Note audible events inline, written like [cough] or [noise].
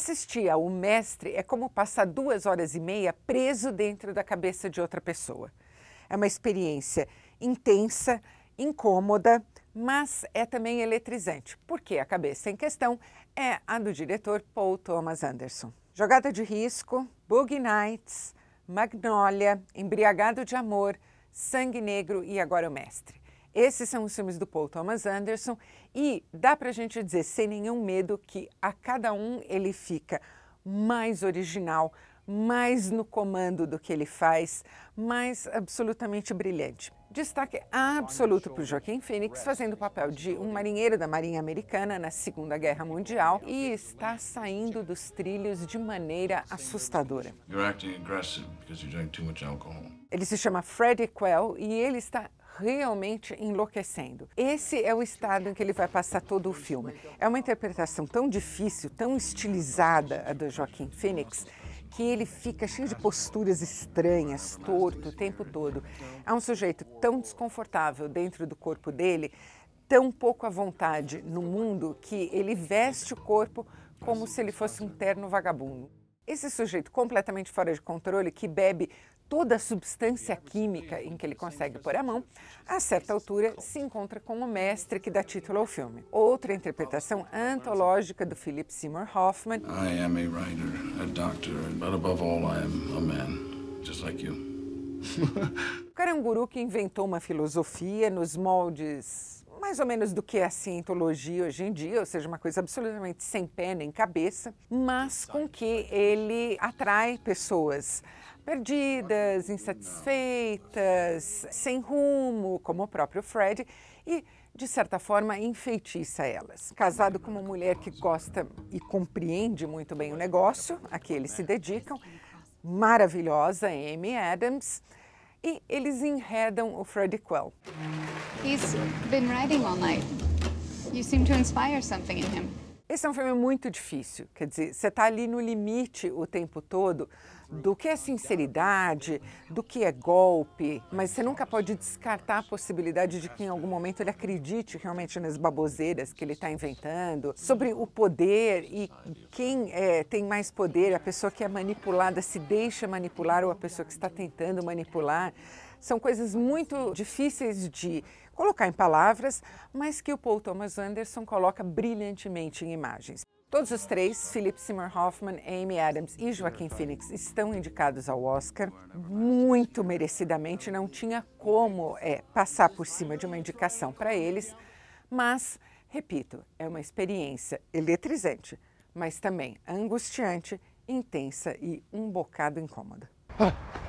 Assistir ao mestre é como passar duas horas e meia preso dentro da cabeça de outra pessoa. É uma experiência intensa, incômoda, mas é também eletrizante, porque a cabeça em questão é a do diretor Paul Thomas Anderson. Jogada de risco, Boogie Nights, Magnolia, Embriagado de Amor, Sangue Negro e agora o Mestre. Esses são os filmes do Paul Thomas Anderson e dá para a gente dizer, sem nenhum medo, que a cada um ele fica mais original, mais no comando do que ele faz, mais absolutamente brilhante. Destaque absoluto para o Joaquim Phoenix, fazendo o papel de um marinheiro da Marinha Americana na Segunda Guerra Mundial e está saindo dos trilhos de maneira assustadora. Ele se chama Freddie Quell e ele está realmente enlouquecendo. Esse é o estado em que ele vai passar todo o filme. É uma interpretação tão difícil, tão estilizada a do Joaquim Phoenix, que ele fica cheio de posturas estranhas, torto o tempo todo. É um sujeito tão desconfortável dentro do corpo dele, tão pouco à vontade no mundo, que ele veste o corpo como se ele fosse um terno vagabundo. Esse sujeito completamente fora de controle que bebe toda substância química em que ele consegue pôr a mão, a certa altura se encontra com o mestre que dá título ao filme. Outra interpretação antológica do Philip Seymour Hoffman. I am a writer, a doctor, but above all I am a man, just like you. [laughs] o cara é um guru que inventou uma filosofia nos moldes mais ou menos do que é a cientologia hoje em dia, ou seja, uma coisa absolutamente sem pé nem cabeça, mas com que ele atrai pessoas perdidas, insatisfeitas, sem rumo, como o próprio Fred, e, de certa forma, enfeitiça elas. Casado com uma mulher que gosta e compreende muito bem o negócio a que eles se né? dedicam, maravilhosa Amy Adams, e eles enredam o Fred Quell. He's been writing all night. You seem to inspire something in him. Esse é um filme muito difícil, quer dizer, você está ali no limite o tempo todo do que é sinceridade, do que é golpe, mas você nunca pode descartar a possibilidade de que em algum momento ele acredite realmente nas baboseiras que ele está inventando, sobre o poder e quem é, tem mais poder, a pessoa que é manipulada se deixa manipular ou a pessoa que está tentando manipular. São coisas muito difíceis de colocar em palavras, mas que o Paul Thomas Anderson coloca brilhantemente em imagens. Todos os três, Philip Seymour Hoffman, Amy Adams e Joaquin Phoenix, estão indicados ao Oscar. Muito merecidamente, não tinha como é, passar por cima de uma indicação para eles, mas, repito, é uma experiência eletrizante, mas também angustiante, intensa e um bocado incômoda. Ah.